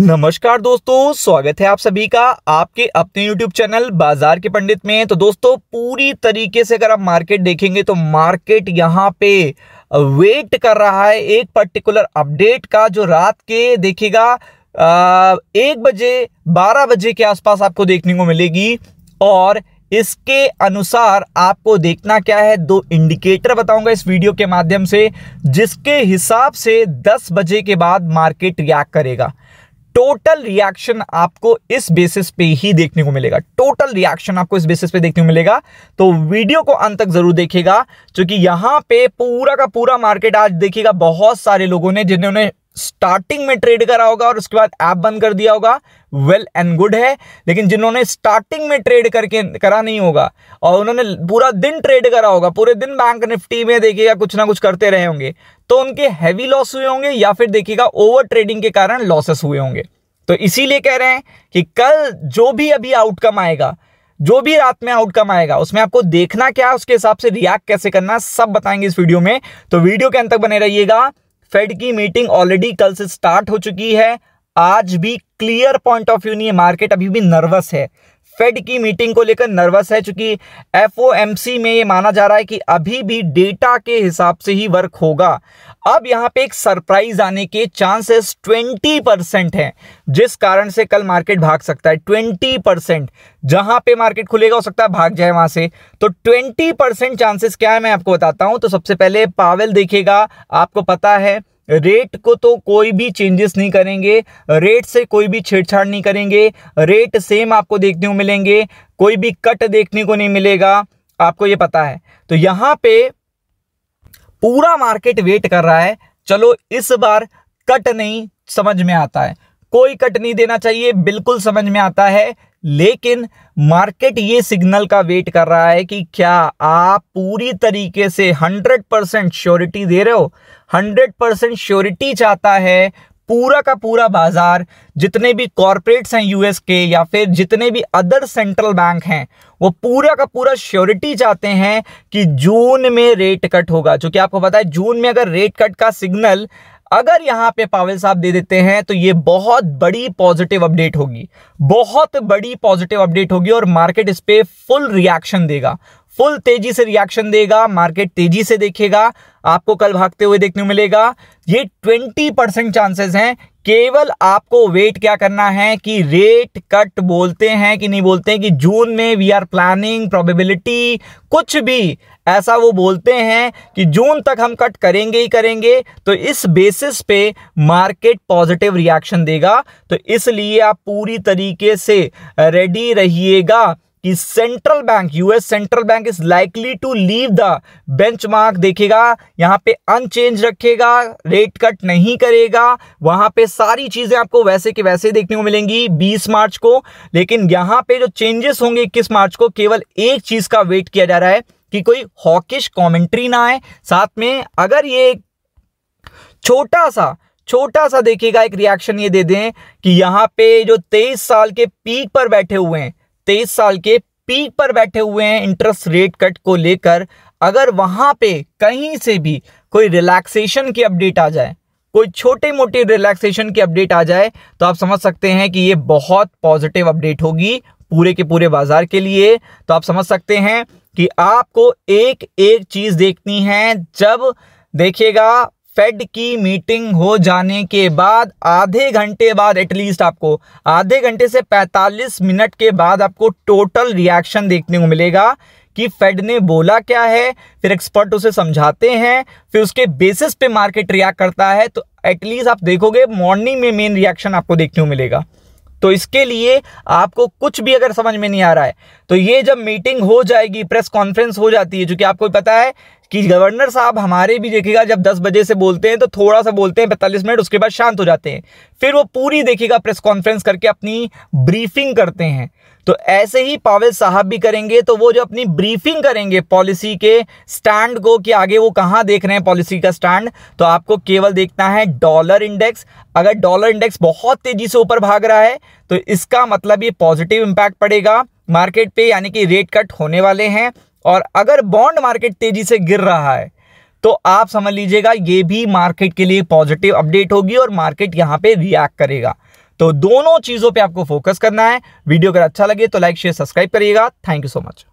नमस्कार दोस्तों स्वागत है आप सभी का आपके अपने YouTube चैनल बाजार के पंडित में तो दोस्तों पूरी तरीके से अगर आप मार्केट देखेंगे तो मार्केट यहाँ पे वेट कर रहा है एक पर्टिकुलर अपडेट का जो रात के देखिएगा एक बजे बारह बजे के आसपास आपको देखने को मिलेगी और इसके अनुसार आपको देखना क्या है दो इंडिकेटर बताऊंगा इस वीडियो के माध्यम से जिसके हिसाब से दस बजे के बाद मार्केट रिएक्ट करेगा टोटल रिएक्शन आपको इस बेसिस पे ही देखने को मिलेगा टोटल रिएक्शन आपको इस बेसिस पे देखने को मिलेगा तो वीडियो को अंत तक जरूर देखेगा क्योंकि यहां पे पूरा का पूरा मार्केट आज देखिएगा बहुत सारे लोगों ने जिन्होंने स्टार्टिंग में ट्रेड करा होगा और उसके बाद ऐप बंद कर दिया होगा वेल एंड गुड है लेकिन जिन्होंने स्टार्टिंग में ट्रेड करके करा नहीं होगा और उन्होंने पूरा दिन ट्रेड करा होगा पूरे दिन बैंक निफ्टी में देखिएगा कुछ ना कुछ करते रहे होंगे तो उनके हैवी लॉस हुए होंगे या फिर देखिएगा ओवर ट्रेडिंग के कारण लॉसेस हुए होंगे तो इसीलिए कह रहे हैं कि कल जो भी अभी आउटकम आएगा जो भी रात में आउटकम आएगा उसमें आपको देखना क्या उसके हिसाब से रिएक्ट कैसे करना सब बताएंगे इस वीडियो में तो वीडियो के अंत तक बने रहिएगा फेड की मीटिंग ऑलरेडी कल से स्टार्ट हो चुकी है आज भी क्लियर पॉइंट ऑफ व्यू नहीं है मार्केट अभी भी नर्वस है फेड की मीटिंग को लेकर नर्वस है चूंकि एफओएमसी में ये माना जा रहा है कि अभी भी डेटा के हिसाब से ही वर्क होगा अब यहाँ पे एक सरप्राइज आने के चांसेस 20 परसेंट है जिस कारण से कल मार्केट भाग सकता है 20 परसेंट जहां पे मार्केट खुलेगा हो सकता है भाग जाए वहां से तो 20 परसेंट चांसेस क्या है मैं आपको बताता हूं तो सबसे पहले पावेल देखेगा आपको पता है रेट को तो कोई भी चेंजेस नहीं करेंगे रेट से कोई भी छेड़छाड़ नहीं करेंगे रेट सेम आपको देखने को मिलेंगे कोई भी कट देखने को नहीं मिलेगा आपको ये पता है तो यहां पे पूरा मार्केट वेट कर रहा है चलो इस बार कट नहीं समझ में आता है कोई कट नहीं देना चाहिए बिल्कुल समझ में आता है लेकिन मार्केट ये सिग्नल का वेट कर रहा है कि क्या आप पूरी तरीके से 100 परसेंट श्योरिटी दे रहे हो 100 परसेंट श्योरिटी चाहता है पूरा का पूरा बाजार जितने भी कॉरपोरेट्स हैं यूएस के या फिर जितने भी अदर सेंट्रल बैंक हैं वो पूरा का पूरा श्योरिटी चाहते हैं कि जून में रेट कट होगा क्योंकि आपको पता है जून में अगर रेट कट का सिग्नल अगर यहां पे पावेल साहब दे देते हैं तो ये बहुत बड़ी पॉजिटिव अपडेट होगी बहुत बड़ी पॉजिटिव अपडेट होगी और मार्केट इस पर फुल रिएक्शन देगा फुल तेजी से रिएक्शन देगा मार्केट तेजी से देखेगा आपको कल भागते हुए देखने मिलेगा ये 20 परसेंट चांसेस हैं केवल आपको वेट क्या करना है कि रेट कट बोलते हैं कि नहीं बोलते हैं कि जून में वी आर प्लानिंग प्रोबेबिलिटी कुछ भी ऐसा वो बोलते हैं कि जून तक हम कट करेंगे ही करेंगे तो इस बेसिस पे मार्केट पॉजिटिव रिएक्शन देगा तो इसलिए आप पूरी तरीके से रेडी रहिएगा कि central bank US central bank is likely to leave the benchmark देखेगा यहां पे अनचेंज रखेगा रेट कट नहीं करेगा वहां पे सारी चीजें आपको वैसे के वैसे देखने को मिलेंगी 20 मार्च को लेकिन यहां पे जो चेंजेस होंगे इक्कीस मार्च को केवल एक चीज का वेट किया जा रहा है कि कोई हॉकिश कॉमेंट्री ना आए साथ में अगर ये छोटा सा छोटा सा देखिएगा एक रिएक्शन ये दे दें कि यहां पे जो 23 साल के पीक पर बैठे हुए हैं तेईस साल के पीक पर बैठे हुए हैं इंटरेस्ट रेट कट को लेकर अगर वहां पे कहीं से भी कोई रिलैक्सेशन की अपडेट आ जाए कोई छोटे मोटे रिलैक्सेशन की अपडेट आ जाए तो आप समझ सकते हैं कि ये बहुत पॉजिटिव अपडेट होगी पूरे के पूरे बाजार के लिए तो आप समझ सकते हैं कि आपको एक एक चीज देखनी है जब देखिएगा फेड की मीटिंग हो जाने के बाद आधे घंटे बाद एटलीस्ट आपको आधे घंटे से 45 मिनट के बाद आपको टोटल रिएक्शन देखने को मिलेगा कि फेड ने बोला क्या है फिर एक्सपर्ट उसे समझाते हैं फिर उसके बेसिस पे मार्केट रिएक्ट करता है तो एटलीस्ट आप देखोगे मॉर्निंग में मेन रिएक्शन आपको देखने को मिलेगा तो इसके लिए आपको कुछ भी अगर समझ में नहीं आ रहा है तो ये जब मीटिंग हो जाएगी प्रेस कॉन्फ्रेंस हो जाती है जो कि आपको पता है कि गवर्नर साहब हमारे भी देखिएगा जब 10 बजे से बोलते हैं तो थोड़ा सा बोलते हैं 45 मिनट उसके बाद शांत हो जाते हैं फिर वो पूरी देखिएगा प्रेस कॉन्फ्रेंस करके अपनी ब्रीफिंग करते हैं तो ऐसे ही पावेल साहब भी करेंगे तो वो जो अपनी ब्रीफिंग करेंगे पॉलिसी के स्टैंड को कि आगे वो कहाँ देख रहे हैं पॉलिसी का स्टैंड तो आपको केवल देखना है डॉलर इंडेक्स अगर डॉलर इंडेक्स बहुत तेजी से ऊपर भाग रहा है तो इसका मतलब ये पॉजिटिव इंपैक्ट पड़ेगा मार्केट पे यानी कि रेट कट होने वाले हैं और अगर बॉन्ड मार्केट तेजी से गिर रहा है तो आप समझ लीजिएगा ये भी मार्केट के लिए पॉजिटिव अपडेट होगी और मार्केट यहाँ पे रिएक्ट करेगा तो दोनों चीज़ों पे आपको फोकस करना है वीडियो अगर अच्छा लगे तो लाइक शेयर सब्सक्राइब करिएगा थैंक यू सो मच